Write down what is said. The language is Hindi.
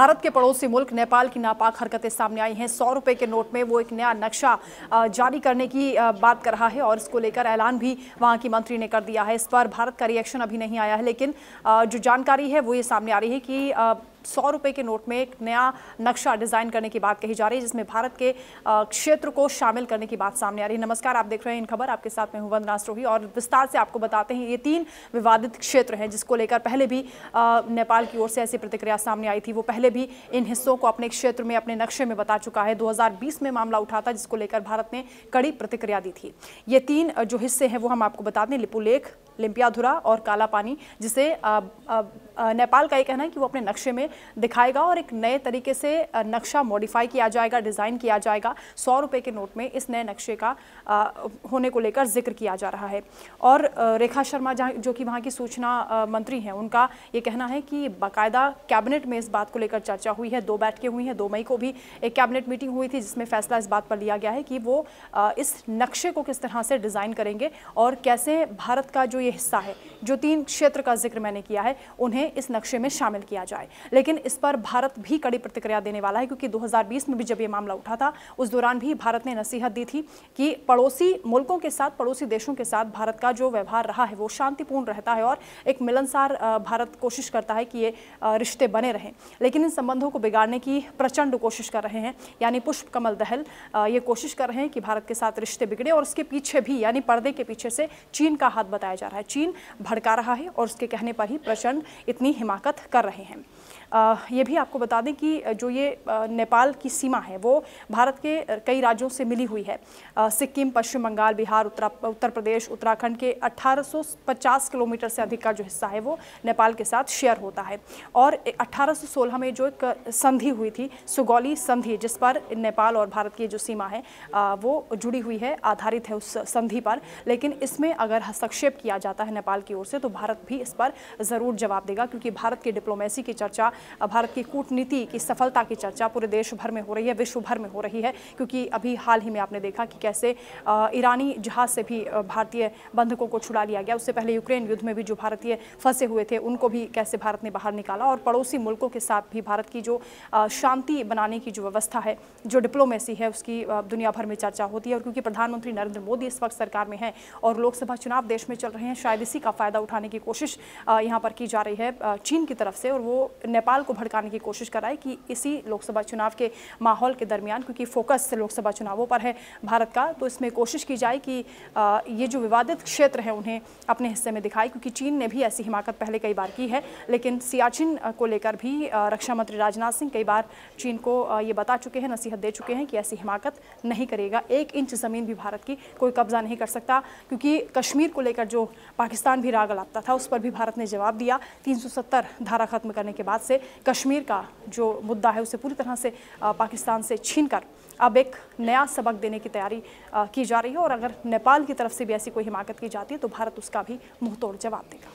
भारत के पड़ोसी मुल्क नेपाल की नापाक हरकतें सामने आई हैं सौ रुपये के नोट में वो एक नया नक्शा जारी करने की बात कर रहा है और इसको लेकर ऐलान भी वहाँ की मंत्री ने कर दिया है इस पर भारत का रिएक्शन अभी नहीं आया है लेकिन जो जानकारी है वो ये सामने आ रही है कि सौ रुपए के नोट में एक नया नक्शा डिज़ाइन करने की बात कही जा रही है जिसमें भारत के क्षेत्र को शामिल करने की बात सामने आ रही है नमस्कार आप देख रहे हैं इन खबर आपके साथ में हूँ वंदना और विस्तार से आपको बताते हैं ये तीन विवादित क्षेत्र हैं जिसको लेकर पहले भी नेपाल की ओर से ऐसी प्रतिक्रिया सामने आई थी वो पहले भी इन हिस्सों को अपने क्षेत्र में अपने नक्शे में बता चुका है दो में मामला उठा था जिसको लेकर भारत ने कड़ी प्रतिक्रिया दी थी ये तीन जो हिस्से हैं वो हम आपको बता दें लिपुलेख लिम्पियाधुरा और काला पानी जिसे नेपाल का ये कहना है कि वो अपने नक्शे में दिखाएगा और एक नए तरीके से नक्शा मॉडिफाई किया जाएगा डिज़ाइन किया जाएगा सौ रुपये के नोट में इस नए नक्शे का होने को लेकर जिक्र किया जा रहा है और रेखा शर्मा जो कि वहाँ की सूचना मंत्री हैं उनका ये कहना है कि बाकायदा कैबिनेट में इस बात को लेकर चर्चा हुई है दो बैठकें हुई हैं दो मई को भी एक कैबिनेट मीटिंग हुई थी जिसमें फैसला इस बात पर लिया गया है कि वो इस नक्शे को किस तरह से डिज़ाइन करेंगे और कैसे भारत का जो ये हिस्सा है जो तीन क्षेत्र का जिक्र मैंने किया है उन्हें इस नक्शे में शामिल किया जाए लेकिन इस पर भारत भी कड़ी प्रतिक्रिया देने वाला है क्योंकि 2020 में भी जब ये मामला उठा था उस दौरान भी भारत ने नसीहत दी थी कि पड़ोसी मुल्कों के साथ पड़ोसी देशों के साथ भारत का जो व्यवहार रहा है वो शांतिपूर्ण रहता है और एक मिलनसार भारत कोशिश करता है कि ये रिश्ते बने रहें लेकिन इन संबंधों को बिगाड़ने की प्रचंड कोशिश कर रहे हैं यानी पुष्प कमल दहल ये कोशिश कर रहे हैं कि भारत के साथ रिश्ते बिगड़े और उसके पीछे भी यानी पर्दे के पीछे से चीन का हाथ बताया जा रहा है चीन भड़का रहा है और उसके कहने पर ही प्रचंड इतनी हिमाकत कर रहे हैं आ, ये भी आपको बता दें कि जो ये नेपाल की सीमा है वो भारत के कई राज्यों से मिली हुई है सिक्किम पश्चिम बंगाल बिहार उत्तर उत्तर प्रदेश उत्तराखंड के 1850 किलोमीटर से अधिक का जो हिस्सा है वो नेपाल के साथ शेयर होता है और 1816 में जो एक संधि हुई थी सुगौली संधि जिस पर नेपाल और भारत की जो सीमा है वो जुड़ी हुई है आधारित है उस संधि पर लेकिन इसमें अगर हस्तक्षेप किया जाता है नेपाल की ओर से तो भारत भी इस पर ज़रूर जवाब देगा क्योंकि भारत की डिप्लोमेसी की चर्चा भारत की कूटनीति की सफलता की चर्चा पूरे देश भर में हो रही है विश्व भर में हो रही है क्योंकि अभी हाल ही में आपने देखा कि कैसे ईरानी जहाज़ से भी भारतीय बंधकों को छुड़ा लिया गया उससे पहले यूक्रेन युद्ध में भी जो भारतीय फंसे हुए थे उनको भी कैसे भारत ने बाहर निकाला और पड़ोसी मुल्कों के साथ भी भारत की जो शांति बनाने की जो व्यवस्था है जो डिप्लोमेसी है उसकी दुनिया भर में चर्चा होती है और क्योंकि प्रधानमंत्री नरेंद्र मोदी इस वक्त सरकार में हैं और लोकसभा चुनाव देश में चल रहे हैं हैं शायद इसी का फ़ायदा उठाने की कोशिश यहाँ पर की जा रही है चीन की तरफ से और वो नेपाल को भड़काने की कोशिश कर रहा है कि इसी लोकसभा चुनाव के माहौल के दरमियान क्योंकि फोकस लोकसभा चुनावों पर है भारत का तो इसमें कोशिश की जाए कि ये जो विवादित क्षेत्र हैं उन्हें अपने हिस्से में दिखाए क्योंकि चीन ने भी ऐसी हिमाकत पहले कई बार की है लेकिन सियाचिन को लेकर भी रक्षा मंत्री राजनाथ सिंह कई बार चीन को ये बता चुके हैं नसीहत दे चुके हैं कि ऐसी हिमाकत नहीं करेगा एक इंच ज़मीन भी भारत की कोई कब्जा नहीं कर सकता क्योंकि कश्मीर को लेकर जो पाकिस्तान भी राग लापता था उस पर भी भारत ने जवाब दिया 370 धारा खत्म करने के बाद से कश्मीर का जो मुद्दा है उसे पूरी तरह से पाकिस्तान से छीन कर अब एक नया सबक देने की तैयारी की जा रही है और अगर नेपाल की तरफ से भी ऐसी कोई हिमाकत की जाती है तो भारत उसका भी मुंह तोड़ जवाब देगा